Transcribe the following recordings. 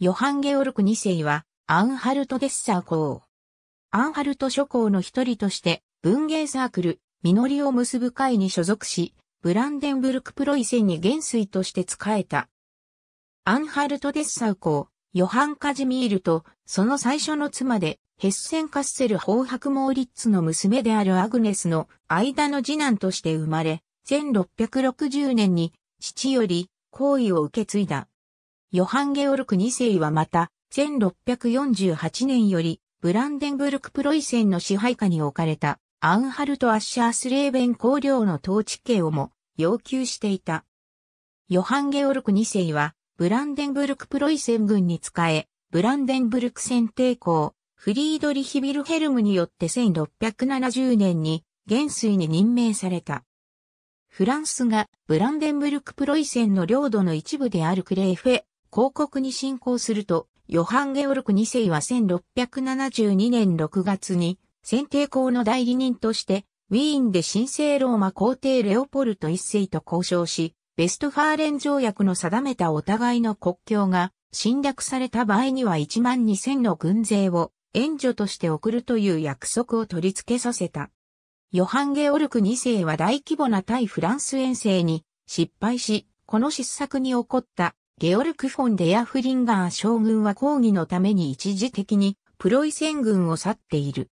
ヨハン・ゲオルク2世は、アンハルト・デッサー公。アンハルト諸公の一人として、文芸サークル、実りを結ぶ会に所属し、ブランデンブルクプロイセンに元帥として仕えた。アンハルト・デッサー公、ヨハン・カジミールと、その最初の妻で、ヘッセン・カッセル・ハ白モーリッツの娘であるアグネスの間の次男として生まれ、1660年に父より行為を受け継いだ。ヨハン・ゲオルク2世はまた、1648年より、ブランデンブルク・プロイセンの支配下に置かれた、アンハルト・アッシャースレーベン公領の統治権をも要求していた。ヨハン・ゲオルク2世は、ブランデンブルク・プロイセン軍に仕え、ブランデンブルク戦抵抗、フリードリヒ・ビルヘルムによって1670年に、元帥に任命された。フランスがブランデンブルク・プロイセンの領土の一部であるクレーフェ広告に進行すると、ヨハン・ゲオルク2世は1672年6月に、選定校の代理人として、ウィーンで神聖ローマ皇帝レオポルト1世と交渉し、ベストファーレン条約の定めたお互いの国境が侵略された場合には1万2000の軍勢を援助として送るという約束を取り付けさせた。ヨハン・ゲオルク2世は大規模な対フランス遠征に失敗し、この失策に起こったゲオルク・フォン・デアフリンガー将軍は抗議のために一時的にプロイセン軍を去っている。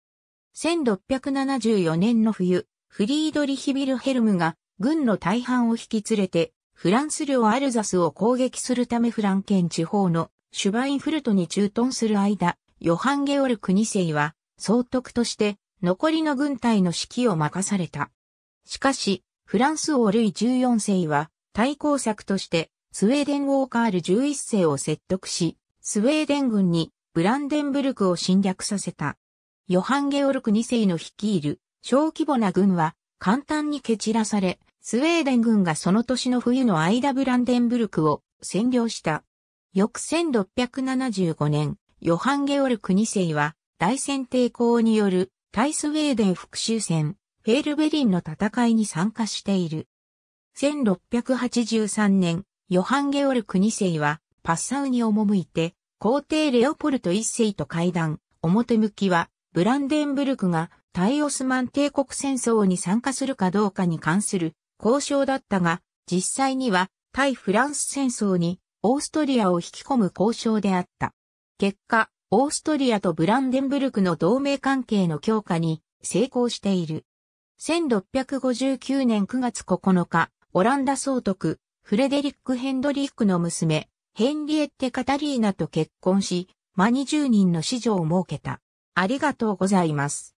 1674年の冬、フリードリヒ・ビルヘルムが軍の大半を引き連れてフランス領アルザスを攻撃するためフランケン地方のシュバインフルトに駐屯する間、ヨハン・ゲオルク2世は総督として残りの軍隊の指揮を任された。しかし、フランス王ルイ14世は対抗策としてスウェーデン王カール11世を説得し、スウェーデン軍にブランデンブルクを侵略させた。ヨハン・ゲオルク2世の率いる小規模な軍は簡単に蹴散らされ、スウェーデン軍がその年の冬の間ブランデンブルクを占領した。翌1675年、ヨハン・ゲオルク2世は大戦抵抗による対スウェーデン復讐戦、フェールベリンの戦いに参加している。1683年、ヨハン・ゲオルク2世は、パッサウに赴いて、皇帝レオポルト1世と会談、表向きは、ブランデンブルクが、対オスマン帝国戦争に参加するかどうかに関する交渉だったが、実際には、対フランス戦争に、オーストリアを引き込む交渉であった。結果、オーストリアとブランデンブルクの同盟関係の強化に成功している。1659年9月9日、オランダ総督、フレデリック・ヘンドリックの娘、ヘンリエッテ・カタリーナと結婚し、マニ10人の子女を設けた。ありがとうございます。